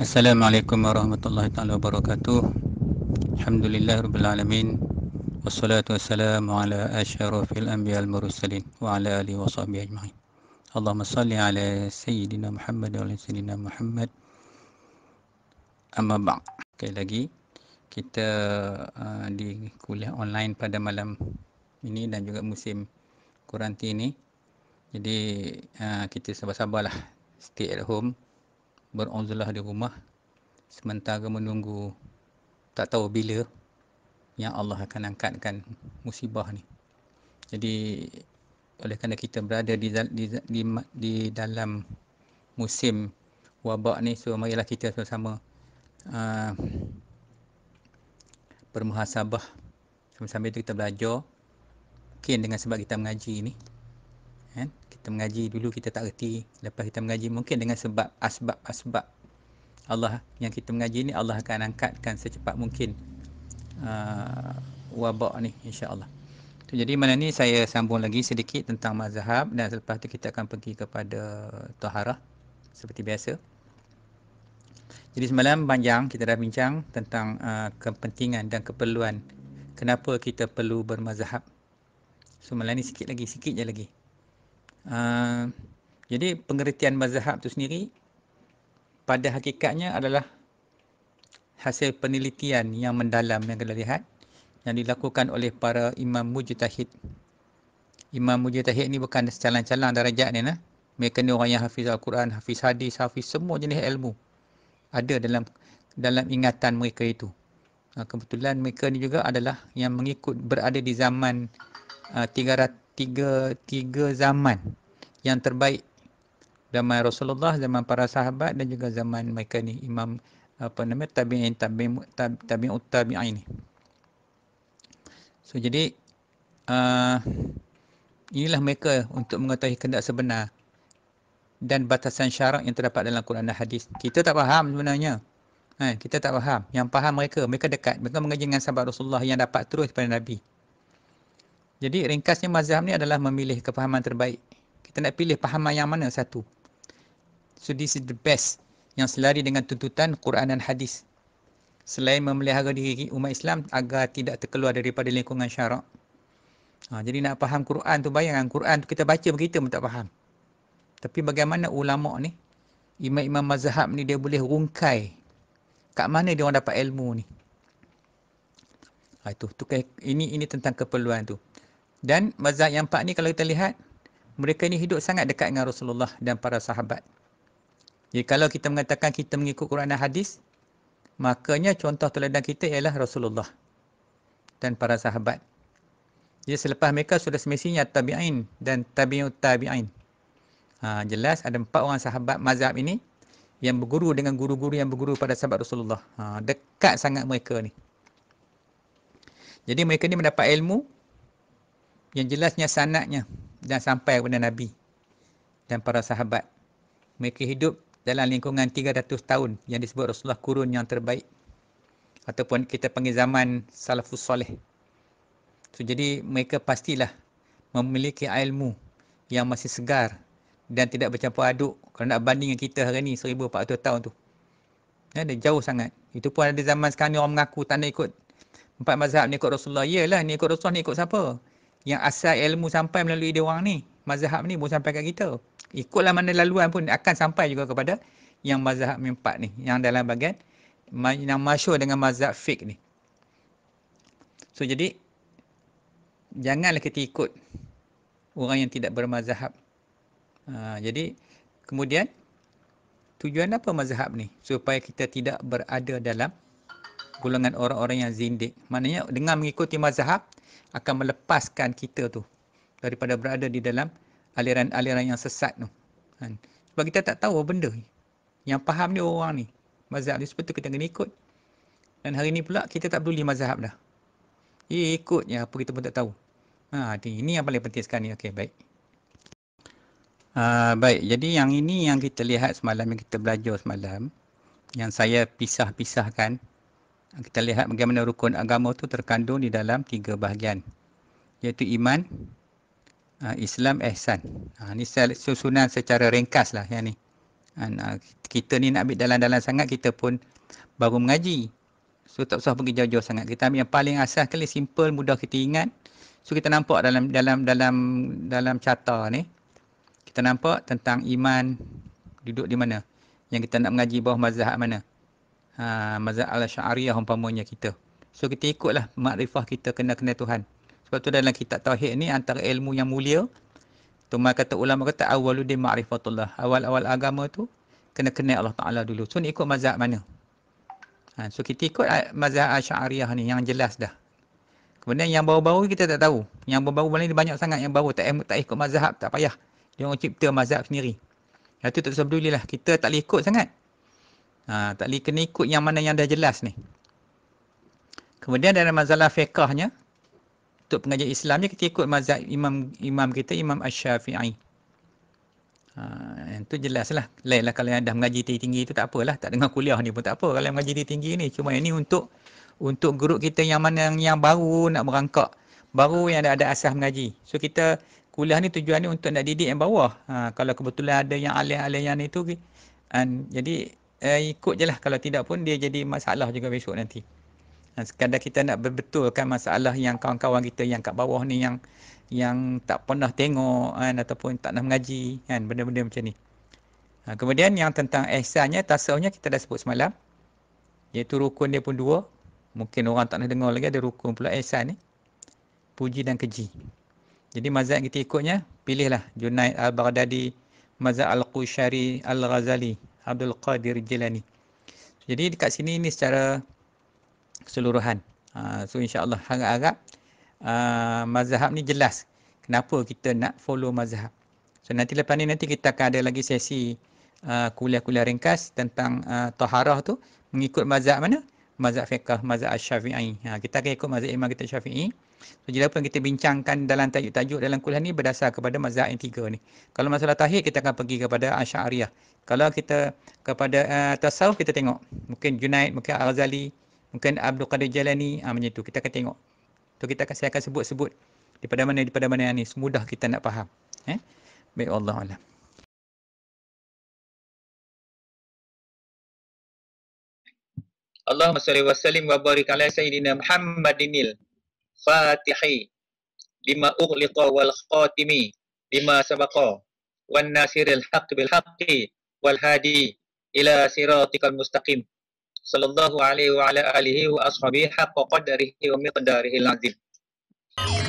Assalamualaikum warahmatullahi taala wabarakatuh. Alhamdulillahirabbil alamin. Wassalatu wassalamu ala asyrafil anbiya wal mursalin wa ala alihi washabbihi ajmain. Allahumma salli ala sayyidina Muhammad wa ala sayyidina Muhammad. Amma ba'd. Okay, lagi kita uh, di kuliah online pada malam ini dan juga musim kuarantin ini. Jadi uh, kita sabar-sabarlah stay at home beruzlah di rumah sementara menunggu tak tahu bila yang Allah akan angkatkan musibah ni jadi oleh kerana kita berada di di di, di dalam musim wabak ni so marilah kita sama-sama uh, bermuhasabah sama-sama itu kita belajar mungkin dengan sebab kita mengaji ni kan? Kita mengaji dulu kita tak reti Lepas kita mengaji mungkin dengan sebab asbab-asbab Allah yang kita mengaji ni Allah akan angkatkan secepat mungkin uh, Wabak ni Allah. tu, Jadi malam ni saya sambung lagi sedikit tentang mazhab Dan selepas tu kita akan pergi kepada Toharah Seperti biasa Jadi semalam panjang kita dah bincang tentang uh, kepentingan dan keperluan Kenapa kita perlu bermazhab So malam ni sikit lagi, sikit je lagi Ah, jadi pengertian mazhab tu sendiri pada hakikatnya adalah hasil penelitian yang mendalam yang kita lihat yang dilakukan oleh para imam mujtahid. Imam mujtahid ni bukan secalang-calang darajat ni nah. Mereka ni orang yang hafiz Al-Quran, hafiz hadis, hafiz semua jenis ilmu. Ada dalam dalam ingatan mereka itu. Ah, kebetulan mereka ni juga adalah yang mengikut berada di zaman uh, ah, 300 tiga tiga zaman yang terbaik zaman Rasulullah, zaman para sahabat dan juga zaman mereka ni imam apa nama tabi'in tabi'in tabi'ut tabi'in ni. So jadi uh, inilah mereka untuk mengetahui kehendak sebenar dan batasan syarak yang terdapat dalam Quran dan hadis. Kita tak faham sebenarnya. Ha, kita tak faham. Yang faham mereka, mereka dekat. Mereka mengaji dengan sahabat Rasulullah yang dapat terus daripada Nabi. Jadi ringkasnya mazhab ni adalah memilih kefahaman terbaik kita nak pilih pahaman yang mana satu. So this is the best yang selari dengan tuntutan Quran dan hadis. Selain memelihara diri umat Islam agar tidak terkeluar daripada lingkungan syarak. Ha, jadi nak faham Quran tu bayangkan Quran tu kita baca begitu pun tak faham. Tapi bagaimana ulama ni imam-imam mazhab ni dia boleh rungkai kat mana dia orang dapat ilmu ni? Ha, itu, tu, ini ini tentang keperluan tu. Dan mazhab yang empat ni kalau kita lihat mereka ini hidup sangat dekat dengan Rasulullah dan para sahabat. Jadi ya, kalau kita mengatakan kita mengikut Quran dan hadis, makanya contoh teladan kita ialah Rasulullah dan para sahabat. Jadi ya, selepas mereka sudah semestinya tabi'in dan tabi'u tabi'in. Ha, jelas ada empat orang sahabat mazhab ini yang berguru dengan guru-guru yang berguru pada sahabat Rasulullah. Ha, dekat sangat mereka ni. Jadi mereka ni mendapat ilmu yang jelasnya sanatnya dan sampai kepada Nabi dan para sahabat. Mereka hidup dalam lingkungan 300 tahun yang disebut Rasulullah kurun yang terbaik ataupun kita panggil zaman salafus soleh. So, jadi mereka pastilah memiliki ilmu yang masih segar dan tidak bercampur aduk kalau nak banding dengan kita hari ni 1400 tahun tu. Ya, dia jauh sangat. Itu pun ada zaman sekarang ni orang mengaku tak nak ikut empat mazhab ni ikut Rasulullah. Yalah ni ikut Rasulullah ni ikut siapa? yang asal ilmu sampai melalui dia orang ni mazhab ni pun sampai kat kita ikutlah mana laluan pun akan sampai juga kepada yang mazhab empat ni yang dalam bagian yang masyur dengan mazhab fik ni so jadi janganlah kita ikut orang yang tidak bermazhab ha, jadi kemudian tujuan apa mazhab ni supaya kita tidak berada dalam golongan orang-orang yang zindik. Maknanya dengan mengikuti mazhab akan melepaskan kita tu daripada berada di dalam aliran-aliran yang sesat tu. Kan? Sebab kita tak tahu benda ni. Yang faham ni orang ni. Mazhab ni sebetul kita kena ikut. Dan hari ni pula kita tak peduli mazhab dah. Eh, ikut je apa kita pun tak tahu. Ha, ini yang paling penting sekarang ni. Okay, baik. Uh, baik, jadi yang ini yang kita lihat semalam, yang kita belajar semalam. Yang saya pisah-pisahkan kita lihat bagaimana rukun agama tu terkandung di dalam tiga bahagian iaitu iman ah, Islam ihsan Ini ah, susunan secara ringkas lah yang ni ah, kita ni nak ambil dalam-dalam sangat kita pun baru mengaji so tak usah pergi jauh-jauh sangat kita ambil yang paling asas kali simple mudah kita ingat so kita nampak dalam dalam dalam dalam carta ni kita nampak tentang iman duduk di mana yang kita nak mengaji bawah mazhab mana ha, mazhab al-syariah umpamanya kita. So kita ikutlah makrifah kita kena kena Tuhan. Sebab tu dalam kitab tauhid ni antara ilmu yang mulia tu mak kata ulama kata awaluddin makrifatullah, Awal-awal agama tu kena kena Allah Taala dulu. So ni ikut mazhab mana? Ha, so kita ikut eh, mazhab al-syariah ni yang jelas dah. Kemudian yang baru-baru kita tak tahu. Yang baru-baru ni banyak sangat yang baru tak eh, tak ikut mazhab tak payah. Dia orang cipta mazhab sendiri. Itu tak sebelulilah. Kita tak boleh ikut sangat. Ha, tak boleh kena ikut yang mana yang dah jelas ni. Kemudian dalam masalah fiqahnya, untuk pengajian Islam ni, kita ikut mazhab imam imam kita, Imam Ash-Syafi'i. Ha, itu jelas lah. Lainlah kalau yang dah mengaji tinggi-tinggi itu tak apalah. Tak dengar kuliah ni pun tak apa. Kalau yang mengaji tinggi ni, cuma ini untuk untuk grup kita yang mana yang, yang baru nak merangkak. Baru yang ada, ada asas mengaji. So kita kuliah ni tujuan ni untuk nak didik yang bawah. Ha, kalau kebetulan ada yang alih-alih yang itu. And, jadi uh, ikut je lah. Kalau tidak pun dia jadi masalah juga besok nanti. Ha, Kadang-kadang kita nak berbetulkan masalah yang kawan-kawan kita yang kat bawah ni yang yang tak pernah tengok kan, ataupun tak nak mengaji kan benda-benda macam ni. Ha, kemudian yang tentang ihsannya, tasawufnya kita dah sebut semalam. Iaitu rukun dia pun dua. Mungkin orang tak nak dengar lagi ada rukun pula ihsan ni. Puji dan keji. Jadi mazhab kita ikutnya, pilihlah Junaid Al-Baghdadi, mazhab Al-Qushari, Al-Ghazali. Abdul Qadir Jilani. Jadi dekat sini ini secara keseluruhan. Uh, so insyaAllah harap-harap uh, ah, mazhab ni jelas kenapa kita nak follow mazhab. So nanti lepas ni nanti kita akan ada lagi sesi uh, kuliah-kuliah ringkas tentang uh, taharah tu mengikut mazhab mana? Mazhab fiqah, mazhab syafi'i. Ha, kita akan ikut mazhab imam kita syafi'i jadi apa yang kita bincangkan dalam tajuk-tajuk dalam kuliah ni berdasar kepada mazhab yang tiga ni. Kalau masalah tahid kita akan pergi kepada Asy'ariyah. Kalau kita kepada uh, tasawuf kita tengok mungkin Junaid, mungkin Al-Ghazali, mungkin Abdul Qadir Jalani, ah ha, macam tu kita akan tengok. Tu kita akan saya akan sebut-sebut daripada mana daripada mana yang ni semudah kita nak faham. Eh? Baik Allah Allah. Allahumma salli wa sallim wa barik ala sayyidina Muhammadinil الفاتحي لما أغلق والخاتم لما سبق والناصر الحق بالحق والهادي إلى صراطك المستقيم صلى الله عليه وعلى آله وأصحابه حق قدره ومقداره العظيم